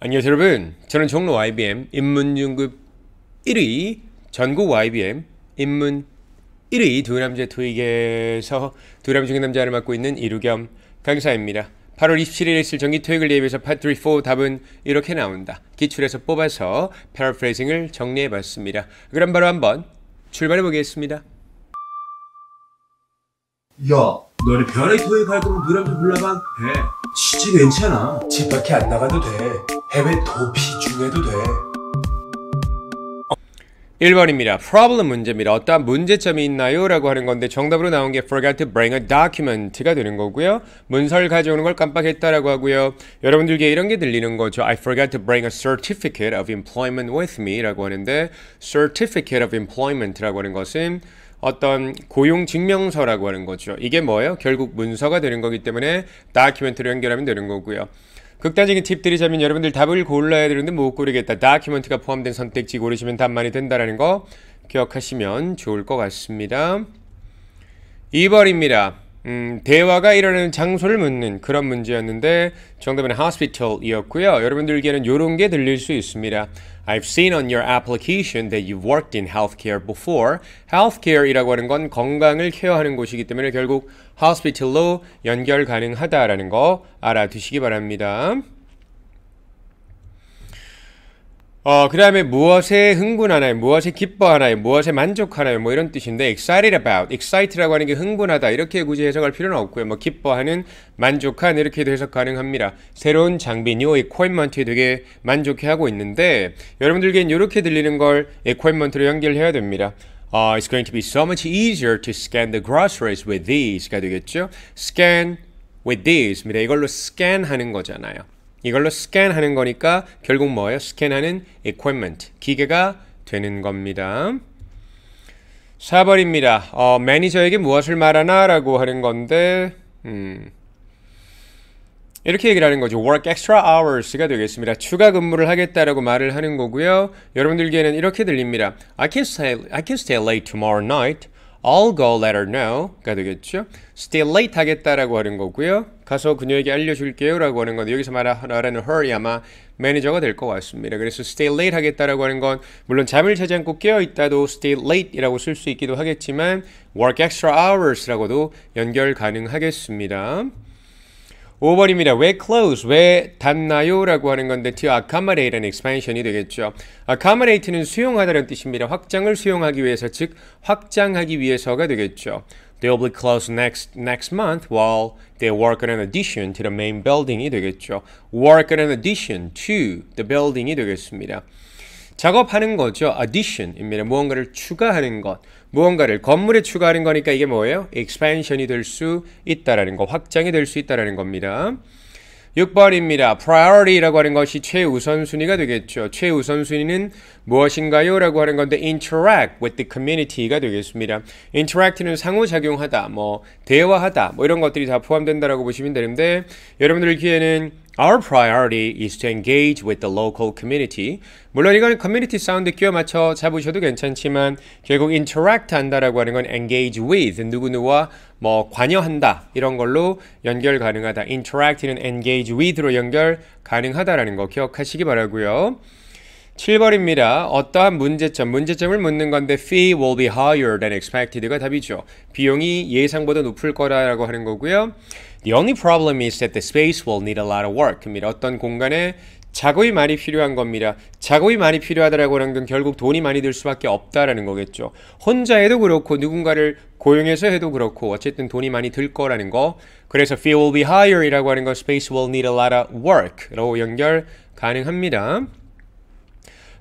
안녕하세요 여러분 저는 종로 IBM 인문중급 1위 전국 IBM 인문 1위 두남자 토익에서 두남자 남자를 맡고 있는 이루겸 강사입니다 8월 27일에 있을 정기 토익을 대비해서 파트 3, 4 답은 이렇게 나온다 기출에서 뽑아서 패러프레이징을 정리해봤습니다 그럼 바로 한번 출발해보겠습니다 야 너네 별의 토익 할 거면 두남자 불러봐 해 진짜 괜찮아 집 밖에 안 나가도 돼 해외 도피 중에도 돼 1번입니다. problem 문제입니다. 어떠 문제점이 있나요? 라고 하는 건데 정답으로 나온 게 forgot to bring a document가 되는 거고요. 문서를 가져오는 걸 깜빡했다라고 하고요. 여러분들께 이런 게 들리는 거죠. I forgot to bring a certificate of employment with me 라고 하는데 certificate of employment라고 하는 것은 어떤 고용증명서라고 하는 거죠. 이게 뭐예요? 결국 문서가 되는 거기 때문에 document로 연결하면 되는 거고요. 극단적인 팁들이자면 여러분들 답을 골라야 되는데 못 고르겠다. 다큐먼트가 포함된 선택지 고르시면 답만이 된다라는 거 기억하시면 좋을 것 같습니다. 2번입니다. 음, 대화가 일어나는 장소를 묻는 그런 문제였는데 정답은 hospital이었고요. 여러분들께는 이런 게 들릴 수 있습니다. I've seen on your application that you've worked in healthcare before. healthcare이라고 하는 건 건강을 케어하는 곳이기 때문에 결국 hospital로 연결 가능하다라는 거 알아두시기 바랍니다. 어, 그 다음에 무엇에 흥분하나요? 무엇에 기뻐하나요? 무엇에 만족하나요? 뭐 이런 뜻인데, excited about, excite라고 하는 게 흥분하다. 이렇게 굳이 해석할 필요는 없고요. 뭐 기뻐하는, 만족한, 이렇게도 해석 가능합니다. 새로운 장비, new equipment에 되게 만족해하고 있는데, 여러분들께는 이렇게 들리는 걸 equipment로 연결해야 됩니다. Uh, it's going to be so much easier to scan the groceries with these가 되겠죠? scan with these. 이걸로 scan하는 거잖아요. 이걸로 스캔하는 거니까 결국 뭐예요? 스캔하는 equipment, 기계가 되는 겁니다. 4번입니다. 어, 매니저에게 무엇을 말하나? 라고 하는 건데 음, 이렇게 얘기를 하는 거죠. work extra hours가 되겠습니다. 추가 근무를 하겠다라고 말을 하는 거고요. 여러분들께는 이렇게 들립니다. I can stay, I can stay late tomorrow night. I'll go let her know가 되겠죠. Stay late 하겠다라고 하는 거고요. 가서 그녀에게 알려줄게요라고 하는 건데 여기서 말하는 her이 아마 매니저가 될 것 같습니다. 그래서 stay late 하겠다라고 하는 건 물론 잠을 자지 않고 깨어 있다도 stay late이라고 쓸 수 있기도 하겠지만 work extra hours라고도 연결 가능하겠습니다. 5번입니다. 왜 close, 왜 닫나요? 라고 하는 건데 to accommodate라는 expansion이 되겠죠. accommodate는 수용하다는 뜻입니다. 확장을 수용하기 위해서, 즉 확장하기 위해서가 되겠죠. They'll be closed next, next month while they work on an addition to the main building이 되겠죠. work on an addition to the building이 되겠습니다. 작업하는 거죠. addition입니다. 무언가를 추가하는 것. 무언가를 건물에 추가하는 거니까 이게 뭐예요? expansion이 될 수 있다라는 거, 확장이 될 수 있다라는 겁니다. 6번입니다. priority라고 하는 것이 최우선순위가 되겠죠. 최우선순위는 무엇인가요? 라고 하는 건데 interact with the community가 되겠습니다. interact는 상호작용하다, 뭐 대화하다, 뭐 이런 것들이 다 포함된다라고 보시면 되는데 여러분들 기회는 Our priority is to engage with the local community. 물론 이건 커뮤니티 사운드 끼워 맞춰 잡으셔도 괜찮지만 결국 interact 한다라고 하는 건 engage with 누구누구와 뭐 관여한다 이런 걸로 연결 가능하다. interact는 engage with로 연결 가능하다라는 거 기억하시기 바라고요. 7번입니다. 어떠한 문제점, 문제점을 묻는 건데 fee will be higher than expected가 답이죠. 비용이 예상보다 높을 거라고 하는 거고요. The only problem is that the space will need a lot of work. 그러니까 어떤 공간에 작업이 많이 필요한 겁니다. 작업이 많이 필요하다라고 하는 건 결국 돈이 많이 들 수밖에 없다라는 거겠죠. 혼자 해도 그렇고 누군가를 고용해서 해도 그렇고 어쨌든 돈이 많이 들 거라는 거. 그래서 fee will be higher이라고 하는 건 space will need a lot of work로 연결 가능합니다.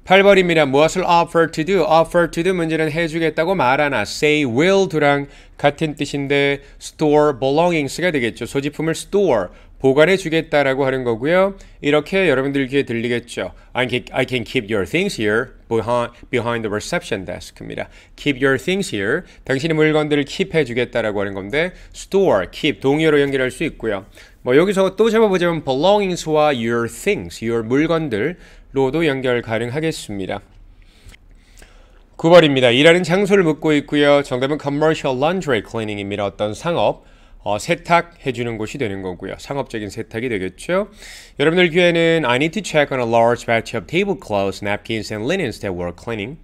8번입니다. 무엇을 offer to do? offer to do 문제는 해주겠다고 말하나 say will do랑 같은 뜻인데 store belongings가 되겠죠. 소지품을 store 보관해 주겠다라고 하는 거고요. 이렇게 여러분들 귀에 들리겠죠. I can, I can keep your things here behind, behind the reception desk입니다. Keep your things here. 당신의 물건들을 keep 해 주겠다라고 하는 건데 store, keep 동요로 연결할 수 있고요. 뭐 여기서 또 잡아보자면 belongings와 your things, your 물건들 로도 연결 가능하겠습니다. 9번입니다. 일하는 장소를 묻고 있고요. 정답은 commercial laundry cleaning입니다. 어떤 상업 어, 세탁해주는 곳이 되는 거고요. 상업적인 세탁이 되겠죠. 여러분들 귀에는 I need to check on a large batch of tablecloths, napkins, and linens that were cleaning.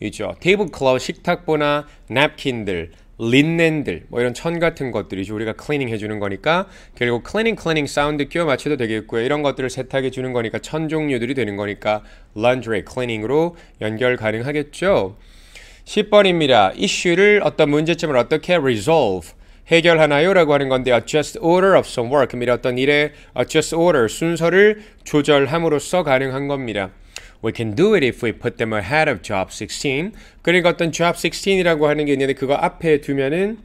이죠. 테이블 클라우 식탁보나 napkin들 린넨들 뭐 이런 천 같은 것들이죠 우리가 클리닝 해주는 거니까 결국 클리닝 클리닝 사운드 끼워 맞춰도 되겠고요 이런 것들을 세탁해 주는 거니까 천 종류들이 되는 거니까 laundry 클리닝으로 연결 가능하겠죠 10번입니다 이슈를 어떤 문제점을 어떻게 resolve 해결하나요? 라고 하는 건데 adjust order of some work 미래 어떤 일의 adjust order 순서를 조절함으로써 가능한 겁니다 We can do it if we put them ahead of job 16. 그러니까 어떤 job 16이라고 하는 게 있는데 그거 앞에 두면은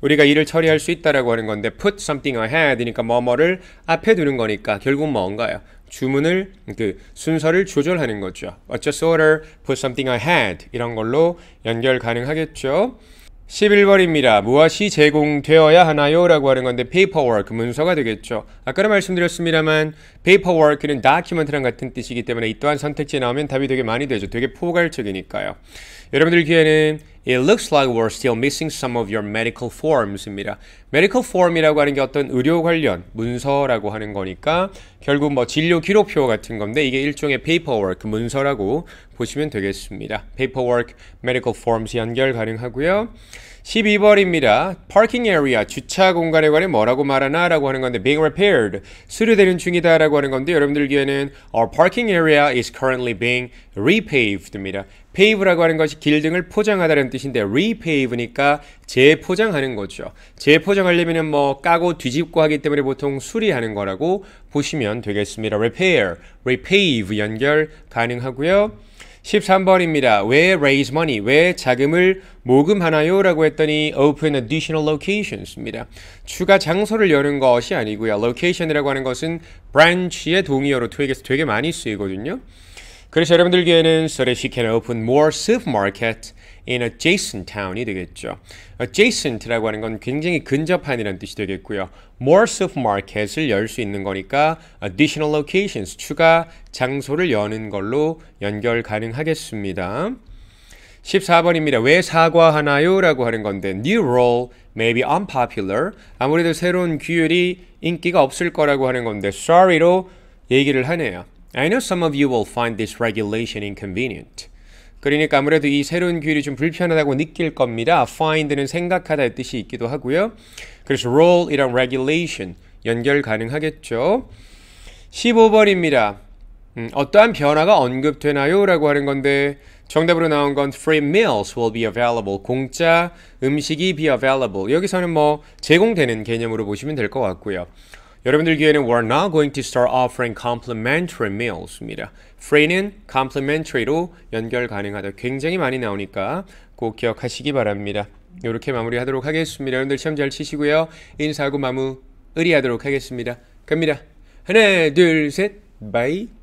우리가 일을 처리할 수 있다라고 하는 건데 put something ahead 그니까 뭐뭐를 앞에 두는 거니까 결국 뭔가요? 주문을 그 순서를 조절하는 거죠. adjust order, put something ahead 이런 걸로 연결 가능하겠죠. 11번입니다. 무엇이 제공되어야 하나요? 라고 하는 건데 paperwork 문서가 되겠죠. 아까도 말씀드렸습니다만 paperwork는 document랑 같은 뜻이기 때문에 이 또한 선택지에 나오면 답이 되게 많이 되죠. 되게 포괄적이니까요. 여러분들 기회는 It looks like we're still missing some of your medical forms입니다. medical form이라고 하는 게 어떤 의료 관련 문서라고 하는 거니까 결국 뭐 진료 기록표 같은 건데 이게 일종의 paperwork 문서라고 보시면 되겠습니다. paperwork, medical forms 연결 가능하고요. 12번입니다. parking area, 주차 공간에 관해 뭐라고 말하나? 라고 하는 건데, being repaired, 수리되는 중이다 라고 하는 건데, 여러분들 기에는 our parking area is currently being repaved입니다. pave라고 하는 것이 길 등을 포장하다는 뜻인데, repave니까 재포장하는 거죠. 재포장하려면 뭐 까고 뒤집고 하기 때문에 보통 수리하는 거라고 보시면 되겠습니다. repair, repave 연결 가능하고요. 13번입니다. 왜 raise money, 왜 자금을 모금하나요? 라고 했더니 open additional locations입니다. 추가 장소를 여는 것이 아니고요. location이라고 하는 것은 branch의 동의어로 토익 되게 많이 쓰이거든요. 그래서 여러분들께는 so that she can open more supermarket in adjacent town이 되겠죠. adjacent라고 하는 건 굉장히 근접한이라는 뜻이 되겠고요. more supermarket을 열 수 있는 거니까 additional locations, 추가 장소를 여는 걸로 연결 가능하겠습니다. 14번입니다. 왜 사과하나요? 라고 하는 건데 New role may be unpopular 아무래도 새로운 규율이 인기가 없을 거라고 하는 건데 Sorry로 얘기를 하네요. I know some of you will find this regulation inconvenient. 그러니까 아무래도 이 새로운 규율이 좀 불편하다고 느낄 겁니다. find는 생각하다의 뜻이 있기도 하고요. 그래서 role 이랑 regulation 연결 가능하겠죠. 15번입니다. 음, 어떠한 변화가 언급되나요? 라고 하는 건데 정답으로 나온 건 free meals will be available. 공짜 음식이 be available. 여기서는 뭐 제공되는 개념으로 보시면 될 것 같고요. 여러분들 기회는 we're not going to start offering complimentary meals입니다. free는 complimentary로 연결 가능하다. 굉장히 많이 나오니까 꼭 기억하시기 바랍니다. 이렇게 마무리하도록 하겠습니다. 여러분들 시잘 치시고요. 인사하고 마무 리하도록 하겠습니다. 갑니다. 하나, 둘, 셋, 바이.